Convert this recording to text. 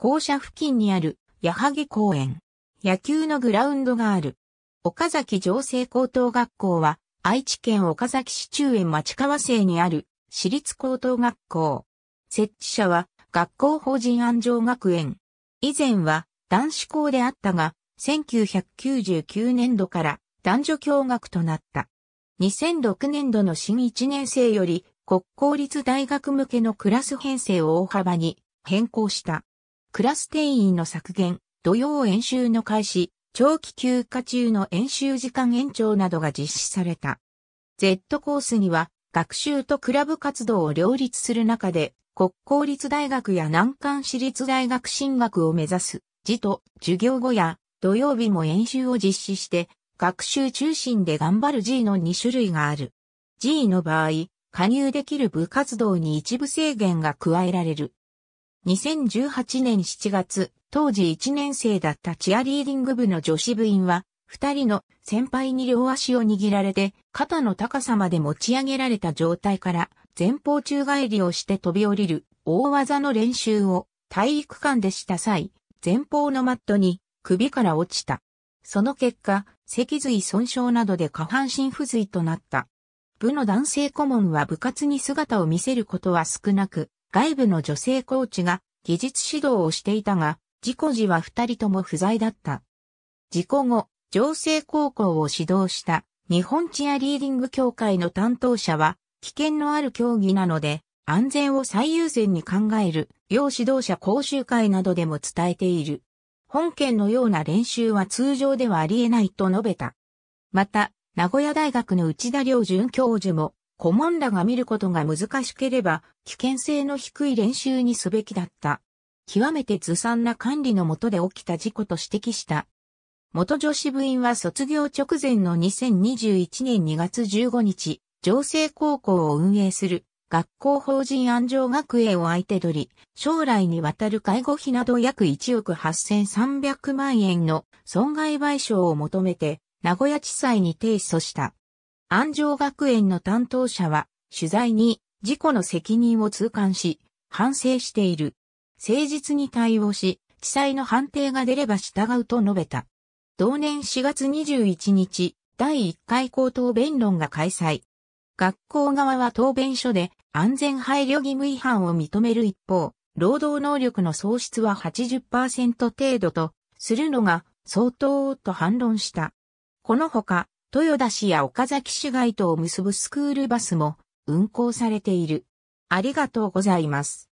校舎付近にある矢作公園。野球のグラウンドがある。岡崎城西高等学校は愛知県岡崎市中園町川生にある私立高等学校。設置者は学校法人安城学園。以前は男子校であったが、1999年度から男女共学となった。2006年度の新1年生より国公立大学向けのクラス編成を大幅に変更した。クラス定員の削減、土曜演習の開始、長期休暇中の演習時間延長などが実施された。Z コースには学習とクラブ活動を両立する中で、国公立大学や難関私立大学進学を目指す、児と授業後や土曜日も演習を実施して、学習中心で頑張る G の2種類がある。G の場合、加入できる部活動に一部制限が加えられる。2018年7月、当時1年生だったチアリーディング部の女子部員は、二人の先輩に両足を握られて、肩の高さまで持ち上げられた状態から、前方宙返りをして飛び降りる大技の練習を体育館でした際、前方のマットに首から落ちた。その結果、脊髄損傷などで下半身不随となった。部の男性顧問は部活に姿を見せることは少なく、外部の女性コーチが技術指導をしていたが、事故時は二人とも不在だった。事故後、情勢高校を指導した日本チアリーディング協会の担当者は、危険のある競技なので、安全を最優先に考える、要指導者講習会などでも伝えている。本件のような練習は通常ではありえないと述べた。また、名古屋大学の内田良准教授も、顧問らが見ることが難しければ、危険性の低い練習にすべきだった。極めてずさんな管理のもとで起きた事故と指摘した。元女子部員は卒業直前の2021年2月15日、上成高校を運営する学校法人安城学園を相手取り、将来にわたる介護費など約1億8300万円の損害賠償を求めて、名古屋地裁に提訴した。安城学園の担当者は、取材に事故の責任を痛感し、反省している。誠実に対応し、地裁の判定が出れば従うと述べた。同年4月21日、第1回口頭弁論が開催。学校側は答弁書で安全配慮義務違反を認める一方、労働能力の喪失は80%程度とするのが相当と反論した。このほか、豊田市や岡崎市街とを結ぶスクールバスも運行されている。ありがとうございます。